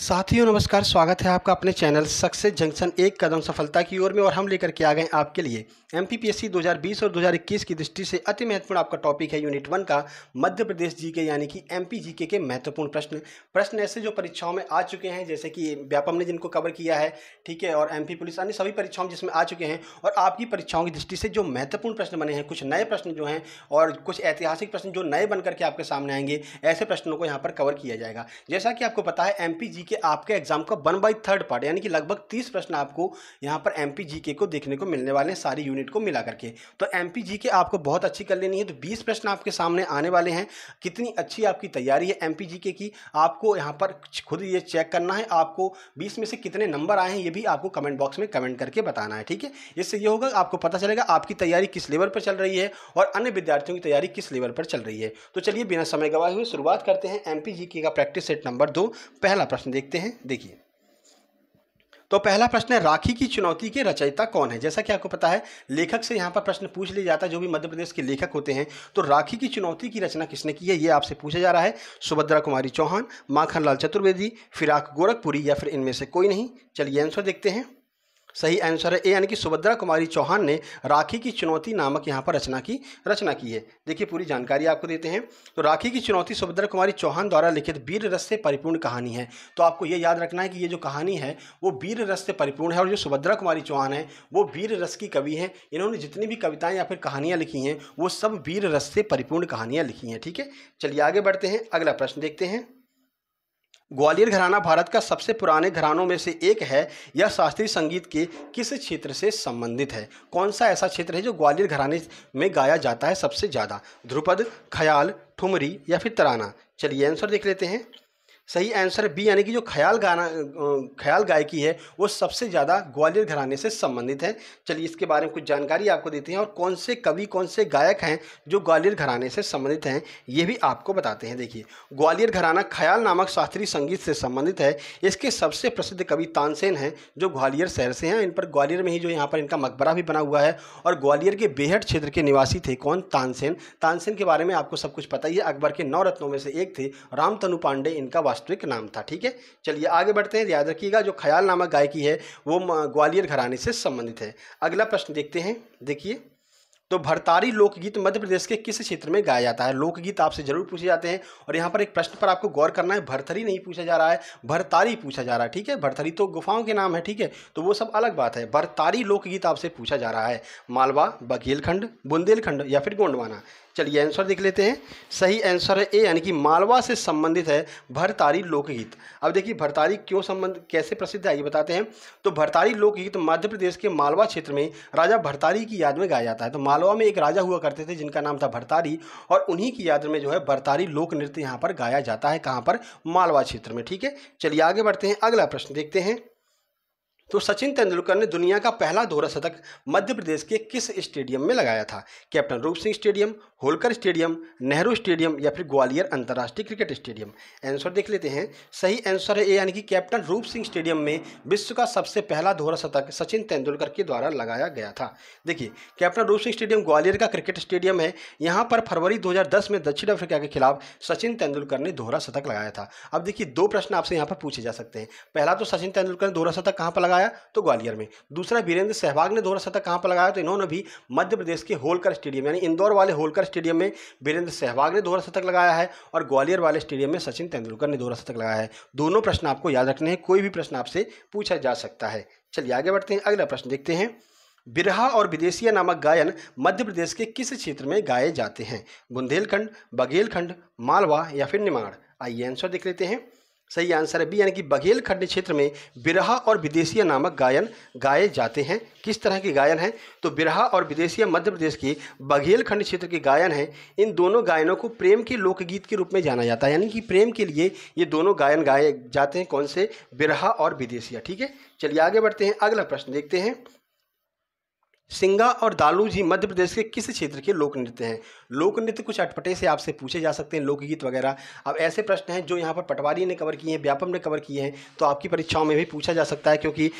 साथियों नमस्कार स्वागत है आपका अपने चैनल सक्सेस जंक्शन एक कदम सफलता की ओर में और हम लेकर के आ गए आपके लिए एमपीपीएससी 2020 और 2021 की दृष्टि से अति महत्वपूर्ण आपका टॉपिक है यूनिट वन का मध्य प्रदेश जीके यानी कि एमपी जीके के महत्वपूर्ण प्रश्न प्रश्न ऐसे जो परीक्षाओं में आ चुके हैं जैसे कि व्यापम ने जिनको कवर किया है ठीक है और एम पुलिस अन्य सभी परीक्षाओं जिसमें आ चुके हैं और आपकी परीक्षाओं की दृष्टि से जो महत्वपूर्ण प्रश्न बने हैं कुछ नए प्रश्न जो हैं और कुछ ऐतिहासिक प्रश्न जो नए बनकर के आपके सामने आएंगे ऐसे प्रश्नों को यहाँ पर कवर किया जाएगा जैसा कि आपको पता है एम के आपके एग्जाम का वन बाई थर्ड पार्ट यानी कि लगभग तीस प्रश्न आपको यहाँ पर एम पी को देखने को मिलने वाले हैं सारी यूनिट को मिला करके तो एम पी आपको बहुत अच्छी कर लेनी है तो बीस प्रश्न आपके सामने आने वाले हैं कितनी अच्छी आपकी तैयारी है एम की आपको यहाँ पर खुद ये चेक करना है आपको बीस में से कितने नंबर आए हैं ये भी आपको कमेंट बॉक्स में कमेंट करके बताना है ठीक है इससे ये होगा आपको पता चलेगा आपकी तैयारी किस लेवल पर चल रही है और अन्य विद्यार्थियों की तैयारी किस लेवल पर चल रही है तो चलिए बिना समय गवाए हुए शुरुआत करते हैं एम का प्रैक्टिस सेट नंबर दो पहला प्रश्न देखते हैं देखिए तो पहला प्रश्न है राखी की चुनौती के रचयिता कौन है जैसा कि आपको पता है लेखक से यहाँ पर प्रश्न पूछ लिया जाता है जो भी मध्य प्रदेश के लेखक होते हैं तो राखी की चुनौती की रचना किसने की है ये आपसे पूछा जा रहा है सुभद्रा कुमारी चौहान माखनलाल चतुर्वेदी फिराक गोरखपुरी या फिर इनमें से कोई नहीं चलिए आंसर देखते हैं सही आंसर है ए यानी कि सुभद्रा कुमारी चौहान ने राखी की चुनौती नामक यहाँ पर रचना की रचना की है देखिए पूरी जानकारी आपको देते हैं तो राखी की चुनौती सुभद्रा कुमारी चौहान द्वारा लिखित वीर रस से परिपूर्ण कहानी है तो आपको ये याद रखना है कि ये जो कहानी है वो वीर रस से परिपूर्ण है और जो सुभद्रा कुमारी चौहान है वो वीर रस की कवि हैं इन्होंने जितनी भी कविताएँ या फिर कहानियाँ लिखी हैं वो सब वीर रस से परिपूर्ण कहानियाँ लिखी हैं ठीक है चलिए आगे बढ़ते हैं अगला प्रश्न देखते हैं ग्वालियर घराना भारत का सबसे पुराने घरानों में से एक है यह शास्त्रीय संगीत के किस क्षेत्र से संबंधित है कौन सा ऐसा क्षेत्र है जो ग्वालियर घराने में गाया जाता है सबसे ज़्यादा ध्रुपद ख्याल ठुमरी या फिर तराना चलिए आंसर देख लेते हैं सही आंसर बी यानी कि जो ख्याल गाना ख्याल गायकी है वो सबसे ज़्यादा ग्वालियर घराने से संबंधित है चलिए इसके बारे में कुछ जानकारी आपको देते हैं और कौन से कवि कौन से गायक हैं जो ग्वालियर घराने से संबंधित हैं ये भी आपको बताते हैं देखिए ग्वालियर घराना ख्याल नामक शास्त्रीय संगीत से संबंधित है इसके सबसे प्रसिद्ध कवि तानसेन हैं जो ग्वालियर शहर से हैं इन पर ग्वालियर में ही जो यहाँ पर इनका मकबरा भी बना हुआ है और ग्वालियर के बेहट क्षेत्र के निवासी थे कौन तानसेन तानसेन के बारे में आपको सब कुछ पता ही है अकबर के नौ रत्नों में से एक थे रामतनु पांडे इनका वास्तविक नाम था ठीक है चलिए आगे बढ़ते हैं याद रखिएगा जो ख्याल नामक गायकी है वो ग्वालियर घराने से संबंधित है अगला प्रश्न देखते हैं देखिए तो भरतारी लोकगीत मध्य प्रदेश के किस क्षेत्र में गाया जाता है लोकगीत आपसे जरूर पूछे जाते हैं और यहाँ पर एक प्रश्न पर आपको गौर करना है भरथरी नहीं पूछा जा रहा है भरतारी पूछा जा रहा है ठीक है भरथरी तो गुफाओं के नाम है ठीक है तो वो सब अलग बात है भरतारी लोकगीत आपसे पूछा जा रहा है मालवा बघेलखंड बुंदेलखंड या फिर गोंडवाना चलिए आंसर देख लेते हैं सही आंसर है ए यानी कि मालवा से संबंधित है भरतारी लोकगीत अब देखिए भरतारी क्यों संबंध कैसे प्रसिद्ध है ये बताते हैं तो भरतारी लोकगीत मध्य प्रदेश के मालवा क्षेत्र में राजा भरतारी की याद में गाया जाता है तो मालवा में एक राजा हुआ करते थे जिनका नाम था भरतारी और उन्हीं की याद में जो है भरतारी लोक नृत्य यहाँ पर गाया जाता है कहाँ पर मालवा क्षेत्र में ठीक है चलिए आगे बढ़ते हैं अगला प्रश्न देखते हैं तो सचिन तेंदुलकर ने दुनिया का पहला दोहरा शतक मध्य प्रदेश के किस स्टेडियम में लगाया था captain Roop Singh stadium Holkar stadium Nehru stadium या फिर ग्वालियर अंतर्राष्ट्रीय क्रिकेट स्टेडियम आंसर देख लेते हैं सही आंसर है ए यानी कि कैप्टन रूप सिंह स्टेडियम में विश्व का सबसे पहला दोहरा शतक सचिन तेंदुलकर के द्वारा लगाया गया था देखिए कैप्टन रूप सिंह स्टेडियम ग्वालियर का क्रिकेट स्टेडियम है यहाँ पर फरवरी दो में दक्षिण अफ्रीका के खिलाफ सचिन तेंदुलकर ने दोहरा शतक लगाया था अब देखिए दो प्रश्न आपसे यहाँ पर पूछे जा सकते हैं पहला तो सचिन तेंदुलकर ने दोहरा शतक कहाँ पर लगाया लगाया तो ग्वालियर में दूसरा वीरेंद्र सहवाग ने दोहरा शतक कहाँ पर लगाया तो इन्होंने भी मध्य प्रदेश के होलकर स्टेडियम यानी इंदौर वाले होलकर स्टेडियम में वीरेंद्र सहवाग ने दोहरा शतक लगाया है और ग्वालियर वाले स्टेडियम में सचिन तेंदुलकर ने दोहरा शतक लगाया है दोनों प्रश्न आपको याद रखने हैं कोई भी प्रश्न आपसे पूछा जा सकता है चलिए आगे बढ़ते हैं अगला प्रश्न देखते हैं बिरहा और विदेशिया नामक गायन मध्य प्रदेश के किस क्षेत्र में गाए जाते हैं बुंदेलखंड बघेलखंड मालवा या फिर निमाड़ आइए आंसर देख लेते हैं सही आंसर है बी यानी कि बघेल खंड क्षेत्र में बिरहा और विदेशिया नामक गायन गाए जाते हैं किस तरह के गायन हैं तो बिरहा और विदेशिया मध्य प्रदेश के बघेल खंड क्षेत्र के गायन हैं इन दोनों गायनों को प्रेम के लोकगीत के रूप में जाना जाता है यानी कि प्रेम के लिए ये दोनों गायन गाए जाते हैं कौन से बिरहा और विदेशिया ठीक है चलिए आगे बढ़ते हैं अगला प्रश्न देखते हैं सिंगा और दालू जी मध्य प्रदेश के किस क्षेत्र के लोक नृत्य हैं लोक नृत्य कुछ अटपटे से आपसे पूछे जा सकते हैं लोकगीत वगैरह अब ऐसे प्रश्न हैं जो यहाँ पर पटवारी ने कवर किए हैं व्यापम ने कवर किए हैं तो आपकी परीक्षाओं में भी पूछा जा सकता है क्योंकि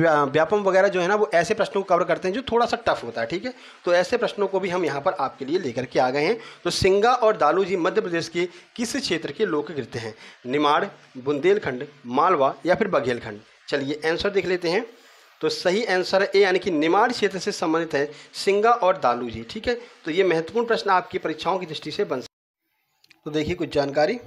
व्यापम वगैरह जो है ना वो ऐसे प्रश्नों को कवर करते हैं जो थोड़ा सा टफ होता है ठीक है तो ऐसे प्रश्नों को भी हम यहाँ पर आपके लिए लेकर के आ गए हैं तो सिंगा और दालू जी मध्य प्रदेश के किस क्षेत्र के लोक नृत्य हैं निमाड़ बुंदेलखंड मालवा या फिर बघेलखंड चलिए आंसर देख लेते हैं तो सही आंसर ए यानी कि निमाड़ क्षेत्र से संबंधित है सिंगा और दालू जी ठीक है तो ये महत्वपूर्ण प्रश्न आपकी परीक्षाओं की दृष्टि से बन सकता तो देखिए कुछ जानकारी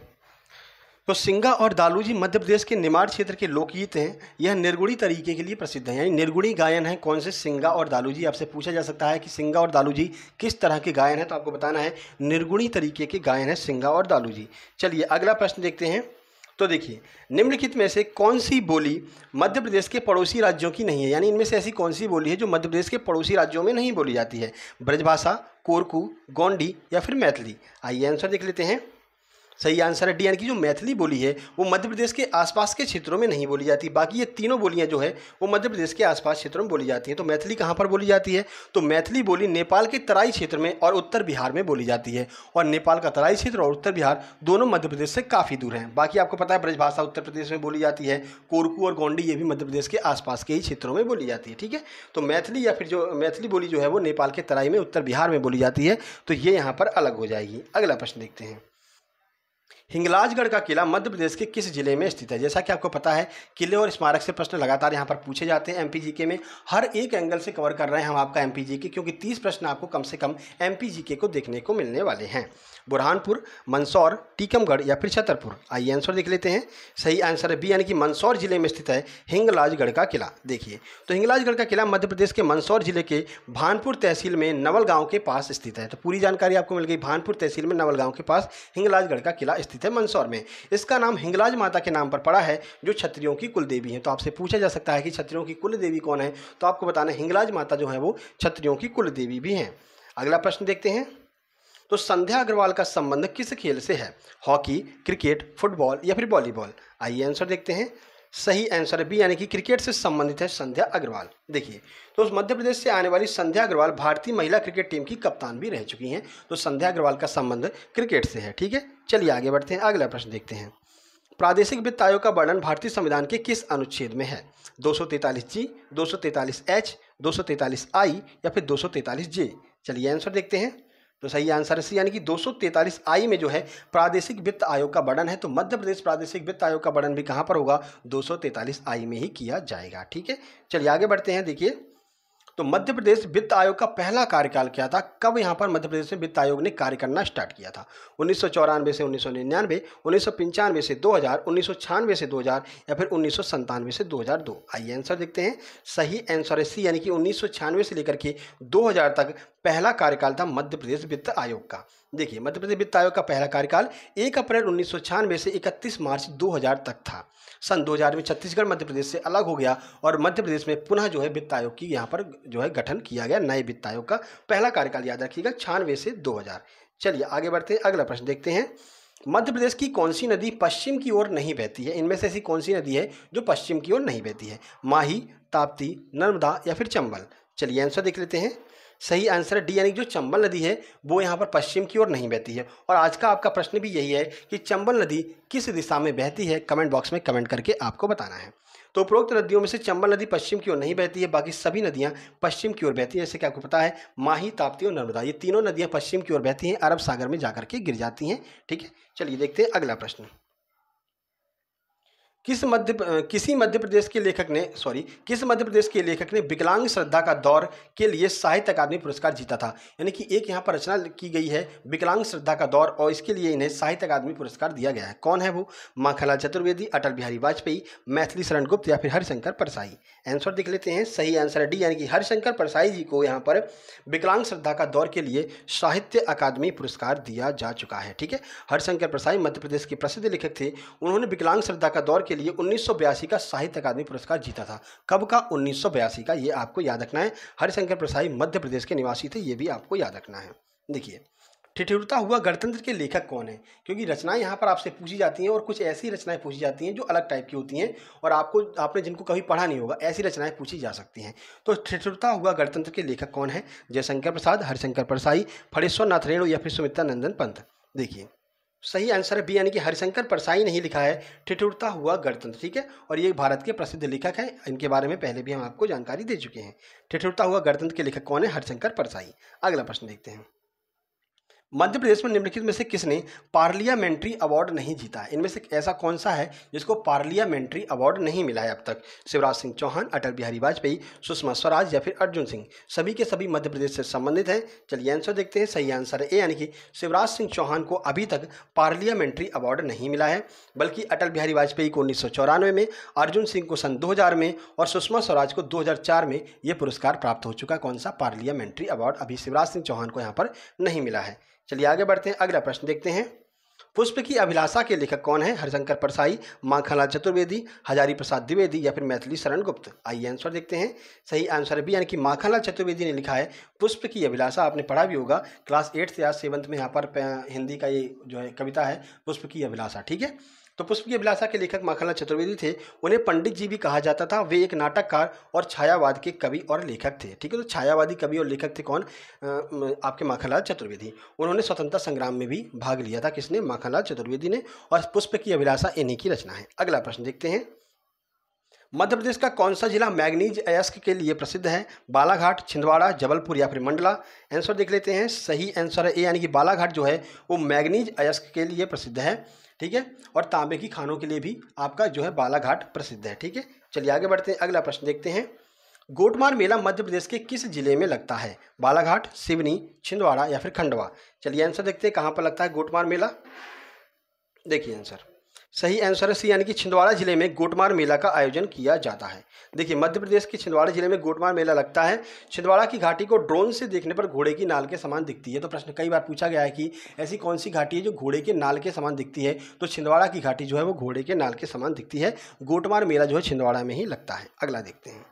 तो सिंगा और दालू जी मध्य प्रदेश के निमाड़ क्षेत्र के लोकगीत हैं यह निर्गुणी तरीके के लिए प्रसिद्ध है यानी निर्गुणी गायन है कौन से सिंगा और दालू जी आपसे पूछा जा सकता है कि सिंगा और दालू जी किस तरह के गायन है तो आपको बताना है निर्गुणी तरीके के गायन है सिंगा और दालू जी चलिए अगला प्रश्न देखते हैं तो देखिए निम्नलिखित में से कौन सी बोली मध्य प्रदेश के पड़ोसी राज्यों की नहीं है यानी इनमें से ऐसी कौन सी बोली है जो मध्य प्रदेश के पड़ोसी राज्यों में नहीं बोली जाती है ब्रजभाषा कोरकू गोंडी या फिर मैथिली आइए आंसर देख लेते हैं सही आंसर है डी यानी कि जो मैथिली बोली है वो मध्य प्रदेश के आसपास के क्षेत्रों में नहीं बोली जाती बाकी ये तीनों बोलियाँ जो है वो मध्य प्रदेश के आसपास क्षेत्रों में बोली जाती हैं तो मैथिली कहाँ पर बोली जाती है तो मैथिली बोली नेपाल के तराई क्षेत्र में और उत्तर बिहार में बोली जाती है और नेपाल का तराई क्षेत्र और उत्तर बिहार दोनों मध्य प्रदेश से काफ़ी दूर हैं बाकी आपको पता है ब्रजभाषा उत्तर प्रदेश में बोली जाती है कोरकू और गोंडी ये भी मध्य प्रदेश के आसपास के ही क्षेत्रों में बोली जाती है ठीक है तो मैथिली या फिर जो मैथिली बोली जो है वो नेपाल के तराई में उत्तर बिहार में बोली जाती है तो ये यहाँ पर अलग हो जाएगी अगला प्रश्न देखते हैं हिंगलाजगढ़ का किला मध्य प्रदेश के किस जिले में स्थित है जैसा कि आपको पता है किले और स्मारक से प्रश्न लगातार यहाँ पर पूछे जाते हैं के में हर एक एंगल से कवर कर रहे हैं हम आपका के क्योंकि तीस प्रश्न आपको कम से कम के को देखने को मिलने वाले हैं बुरहानपुर मंदसौर टीकमगढ़ या फिर छतरपुर आइए आंसर देख लेते हैं सही आंसर है बी यानी कि मंदसौर जिले में स्थित है हिंगलाजगढ़ का किला देखिए तो हिंगलाजगढ़ का किला मध्य प्रदेश के मंदसौर जिले के भानपुर तहसील में नवल के पास स्थित है तो पूरी जानकारी आपको मिल गई भानपुर तहसील में नवल के पास हिंगलाजगढ़ का किला स्थित स्थित है मंदसौर में इसका नाम हिंगलाज माता के नाम पर पड़ा है जो छत्रियों की कुल देवी है तो आपसे पूछा जा सकता है कि छत्रियों की कुल देवी कौन है तो आपको बताना हिंगलाज माता जो है वो छत्रियों की कुल देवी भी हैं अगला प्रश्न देखते हैं तो संध्या अग्रवाल का संबंध किस खेल से है हॉकी क्रिकेट फुटबॉल या फिर वॉलीबॉल आइए आंसर देखते हैं सही आंसर बी यानी कि क्रिकेट से संबंधित है संध्या अग्रवाल देखिए तो मध्य प्रदेश से आने वाली संध्या अग्रवाल भारतीय महिला क्रिकेट टीम की कप्तान भी रह चुकी हैं तो संध्या अग्रवाल का संबंध क्रिकेट से है ठीक है चलिए आगे बढ़ते हैं अगला प्रश्न देखते हैं प्रादेशिक वित्त आयोग का वर्णन भारतीय संविधान के किस अनुच्छेद में है दो जी दो एच दो आई या फिर दो जे चलिए आंसर देखते हैं तो सही आंसर है यानी कि दो आई में जो है प्रादेशिक वित्त आयोग का बढ़न है तो मध्य प्रदेश प्रादेशिक वित्त आयोग का बढ़न भी कहाँ पर होगा दो आई में ही किया जाएगा ठीक है चलिए आगे बढ़ते हैं देखिए तो मध्य प्रदेश वित्त आयोग का पहला कार्यकाल क्या था कब यहाँ पर मध्य प्रदेश में वित्त आयोग ने कार्य करना स्टार्ट किया था उन्नीस से उन्नीस सौ निन्यानवे उन्नीस से 2000 उन्नीस से 2000 या फिर उन्नीस से 2002 आइए आंसर देखते हैं सही आंसर है सी यानी कि उन्नीस से लेकर के 2000 तक पहला कार्यकाल था मध्य प्रदेश वित्त आयोग का देखिए मध्य प्रदेश वित्त आयोग का पहला कार्यकाल एक अप्रैल उन्नीस से 31 मार्च 2000 तक था सन 2000 में छत्तीसगढ़ मध्य प्रदेश से अलग हो गया और मध्य प्रदेश में पुनः जो है वित्त आयोग की यहाँ पर जो है गठन किया गया नए वित्त आयोग का पहला कार्यकाल याद रखिएगा छियानवे से 2000 चलिए आगे बढ़ते हैं अगला प्रश्न देखते हैं मध्य प्रदेश की कौन सी नदी पश्चिम की ओर नहीं बहती है इनमें से ऐसी कौन सी नदी है जो पश्चिम की ओर नहीं बहती है माही ताप्ती नर्मदा या फिर चंबल चलिए आंसर देख लेते हैं सही आंसर है डी यानी जो चंबल नदी है वो यहाँ पर पश्चिम की ओर नहीं बहती है और आज का आपका प्रश्न भी यही है कि चंबल नदी किस दिशा में बहती है कमेंट बॉक्स में कमेंट करके आपको बताना है तो उपरोक्त नदियों में से चंबल नदी पश्चिम की ओर नहीं बहती है बाकी सभी नदियाँ पश्चिम की ओर बहती हैं जैसे कि आपको पता है माही ताप्ती और नर्मदा ये तीनों नदियाँ पश्चिम की ओर बहती हैं अरब सागर में जाकर के गिर जाती हैं ठीक है चलिए देखते हैं अगला प्रश्न किस मध्य किसी मध्य प्रदेश के लेखक ने सॉरी किस मध्य प्रदेश के लेखक ने विकलांग श्रद्धा का दौर के लिए साहित्य अकादमी पुरस्कार जीता था यानी कि एक यहाँ पर रचना की गई है विकलांग श्रद्धा का दौर और इसके लिए इन्हें साहित्य अकादमी पुरस्कार दिया गया है कौन है वो माखला चतुर्वेदी अटल बिहारी वाजपेयी मैथिली शरण गुप्त या फिर हरिशंकर परसाई आंसर देख लेते हैं सही आंसर है डी यानी कि हरिशंकर परसाई जी को यहाँ पर विकलांग श्रद्धा का दौर के लिए साहित्य अकादमी पुरस्कार दिया जा चुका है ठीक है हरिशंकर परसाई मध्य प्रदेश के प्रसिद्ध लेखक थे उन्होंने विकलांग श्रद्धा का दौर के के लिए उन्नीस का साहित्य अकादमी पुरस्कार जीता था कब का उन्नीस का ये आपको याद रखना है हरिशंकर प्रसाई मध्य प्रदेश के निवासी थे ये भी आपको याद रखना है देखिए ठिठुरता हुआ गणतंत्र के लेखक कौन है क्योंकि रचनाएं यहाँ पर आपसे पूछी जाती हैं और कुछ ऐसी रचनाएं पूछी जाती हैं जो अलग टाइप की होती हैं और आपको आपने जिनको कभी पढ़ा नहीं होगा ऐसी रचनाएं पूछी जा सकती हैं तो ठिठुरता हुआ गणतंत्र के लेखक कौन है जयशंकर प्रसाद हरिशंकर प्रसाई फणेश्वर नाथ रेणु या फिर सुमित्रा नंदन पंत देखिए सही आंसर है बी यानी कि हरिशंकर परसाई नहीं लिखा है ठिठुरता हुआ गणतंत्र ठीक है और ये भारत के प्रसिद्ध लेखक हैं इनके बारे में पहले भी हम आपको जानकारी दे चुके हैं ठिठुरता हुआ गणतंत्र के लेखक कौन है हरिशंकर परसाई अगला प्रश्न देखते हैं मध्य प्रदेश में निम्नलिखित में से किसने पार्लियामेंट्री अवार्ड नहीं जीता है इनमें से ऐसा कौन सा है जिसको पार्लियामेंट्री अवार्ड नहीं मिला है अब तक शिवराज सिंह चौहान अटल बिहारी वाजपेयी सुषमा स्वराज या फिर अर्जुन सिंह सभी के सभी मध्य प्रदेश से संबंधित हैं चलिए आंसर देखते हैं सही आंसर है ए यानी कि शिवराज सिंह चौहान को अभी तक पार्लियामेंट्री अवार्ड नहीं मिला है बल्कि अटल बिहारी वाजपेयी को उन्नीस में अर्जुन सिंह को सन दो में और सुषमा स्वराज को दो में ये पुरस्कार प्राप्त हो चुका कौन सा पार्लियामेंट्री अवार्ड अभी शिवराज सिंह चौहान को यहाँ पर नहीं मिला है चलिए आगे बढ़ते हैं अगला प्रश्न देखते हैं पुष्प की अभिलाषा के लेखक कौन है हरिशंकर परसाई माखनलाल चतुर्वेदी हजारी प्रसाद द्विवेदी या फिर मैथिली शरण गुप्त आइए आंसर देखते हैं सही आंसर भी यानी कि माखनलाल चतुर्वेदी ने लिखा है पुष्प की अभिलाषा आपने पढ़ा भी होगा क्लास एट्थ या सेवन्थ में यहाँ पर हिंदी का ये जो है कविता है पुष्प की अभिलाषा ठीक है तो पुष्प की अभिलाषा के लेखक माखनलाल चतुर्वेदी थे उन्हें पंडित जी भी कहा जाता था वे एक नाटककार और छायावाद के कवि और लेखक थे ठीक है तो छायावादी कवि और लेखक थे कौन आपके माखनलाल चतुर्वेदी उन्होंने स्वतंत्रता संग्राम में भी भाग लिया था किसने माखनलाल चतुर्वेदी ने और पुष्प की अभिलाषा इन्हीं की रचना है अगला प्रश्न देखते हैं मध्य प्रदेश का कौन सा जिला मैग्नीज अयस्क के लिए प्रसिद्ध है बालाघाट छिंदवाड़ा जबलपुर या फिर मंडला आंसर देख लेते हैं सही आंसर है ए यानी कि बालाघाट जो है वो मैग्नीज अयस्क के लिए प्रसिद्ध है ठीक है और तांबे की खानों के लिए भी आपका जो है बालाघाट प्रसिद्ध है ठीक है चलिए आगे बढ़ते हैं अगला प्रश्न देखते हैं गोटमार मेला मध्य प्रदेश के किस जिले में लगता है बालाघाट सिवनी छिंदवाड़ा या फिर खंडवा चलिए आंसर देखते हैं कहाँ पर लगता है गोटमार मेला देखिए आंसर सही आंसर है सी यानी कि छिंदवाड़ा जिले में गोटमार मेला का आयोजन किया जाता है देखिए मध्य प्रदेश के छिंदवाड़ा जिले में गोटमार मेला लगता है छिंदवाड़ा की घाटी को ड्रोन से देखने पर घोड़े की नाल के समान दिखती है तो प्रश्न कई बार पूछा गया है कि ऐसी कौन सी घाटी है जो घोड़े के नाल के समान दिखती है तो छिंदवाड़ा की घाटी जो है वो घोड़े के नाल के समान दिखती है गोटमार मेला जो है छिंदवाड़ा में ही लगता है अगला देखते हैं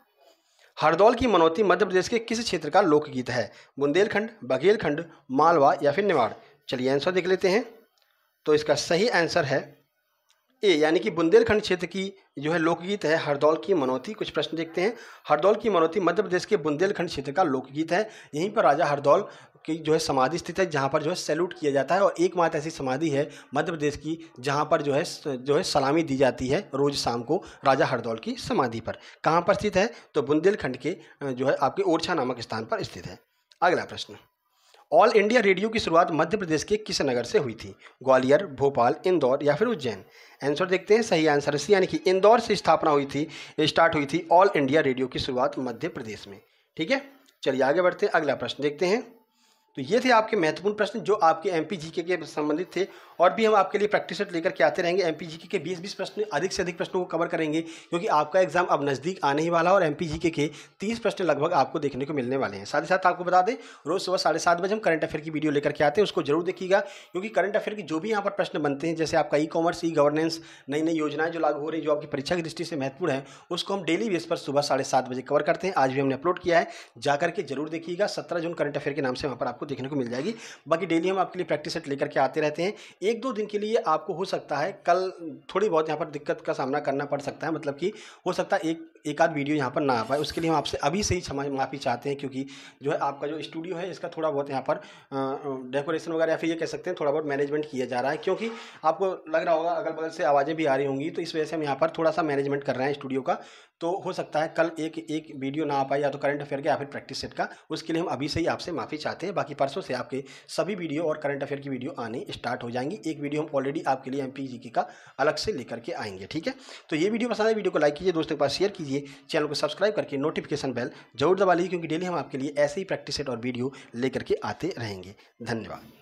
हरदौल की मनौती मध्य प्रदेश के किस क्षेत्र का लोकगीत है बुंदेलखंड बघेलखंड मालवा या फिर निवाड़ चलिए आंसर देख लेते हैं तो इसका सही आंसर है ए यानी कि बुंदेलखंड क्षेत्र की जो है लोकगीत है हरदौल की मनौती कुछ प्रश्न देखते हैं हरदौल की मनौती मध्य प्रदेश के बुंदेलखंड क्षेत्र का लोकगीत है यहीं पर राजा हरदौल की जो है समाधि स्थित है जहाँ पर जो है सैल्यूट किया जाता है और एकमात्र ऐसी समाधि है मध्य प्रदेश की जहाँ पर जो है जो है सलामी दी जाती है रोज शाम को राजा हरदौल की समाधि पर कहाँ पर स्थित है तो बुंदेलखंड के जो है आपके ओरछा नामक स्थान पर स्थित है अगला प्रश्न ऑल इंडिया रेडियो की शुरुआत मध्य प्रदेश के किस नगर से हुई थी ग्वालियर भोपाल इंदौर या फिर उज्जैन आंसर देखते हैं सही आंसर सी यानी कि इंदौर से स्थापना हुई थी स्टार्ट हुई थी ऑल इंडिया रेडियो की शुरुआत मध्य प्रदेश में ठीक है चलिए आगे बढ़ते हैं अगला प्रश्न देखते हैं तो ये थे आपके महत्वपूर्ण प्रश्न जो आपके एम पी जी के संबंधित थे और भी हम आपके लिए प्रैक्टिस सेट लेकर के आते रहेंगे एम पी जी के बीस बीस प्रश्न अधिक से अधिक प्रश्नों को कवर करेंगे क्योंकि आपका एग्जाम अब नज़दीक आने ही वाला है और एम पी जी के तीस प्रश्न लगभग आपको देखने को मिलने वाले हैं साथ ही साथ आपको बता दें रोज़ सुबह साढ़े सात बजे हम करंट अफेयर की वीडियो लेकर के आते हैं उसको जरूर देखिएगा क्योंकि करंट अफेयर के जो भी यहाँ पर प्रश्न बनते हैं जैसे आपका ई कॉमर्स ई गवर्नेंस नई नई योजनाएं जो लागू हो रही है जो आपकी परीक्षा की दृष्टि से महत्वपूर्ण है उसको हम डेली बेस पर सुबह साढ़े सात बजे कवर करते हैं आज भी हमने अपलोड किया है जाकर के जरूर देखिएगा सत्रह जून करंट अफेयर के नाम से वहाँ पर आप आपको देखने को मिल जाएगी बाकी डेली हम आपके लिए प्रैक्टिस सेट लेकर के आते रहते हैं एक दो दिन के लिए आपको हो सकता है कल थोड़ी बहुत यहाँ पर दिक्कत का सामना करना पड़ सकता है मतलब कि हो सकता है एक एक आध वीडियो यहाँ पर ना आ पाए उसके लिए हम आपसे अभी से ही क्षमा माफ़ी चाहते हैं क्योंकि जो है आपका जो स्टूडियो है इसका थोड़ा बहुत यहाँ पर डेकोरेशन वगैरह या फिर ये कह सकते हैं थोड़ा बहुत मैनेजमेंट किया जा रहा है क्योंकि आपको लग रहा होगा अगल बगल से आवाज़ें भी आ रही होंगी तो इस वजह से हम यहाँ पर थोड़ा सा मैनेजमेंट कर रहे हैं स्टूडियो का तो हो सकता है कल एक एक वीडियो ना आ पाए या तो करंट अफेयर का या फिर प्रैक्टिस सेट का उसके लिए हम अभी से ही आपसे माफ़ी चाहते हैं बाकी परसों से आपके सभी वीडियो और करंट अफेयर की वीडियो आने स्टार्ट हो जाएंगी एक वीडियो हम ऑलरेडी आपके लिए एम पी का अलग से लेकर के आएंगे ठीक है तो ये वीडियो पसंद है वीडियो को लाइक कीजिए दोस्तों के पास शेयर कीजिए लीजिए चैनल को सब्सक्राइब करके नोटिफिकेशन बेल जरूर दबा लीजिए क्योंकि डेली हम आपके लिए ऐसे ही प्रैक्टिस सेट और वीडियो लेकर के आते रहेंगे धन्यवाद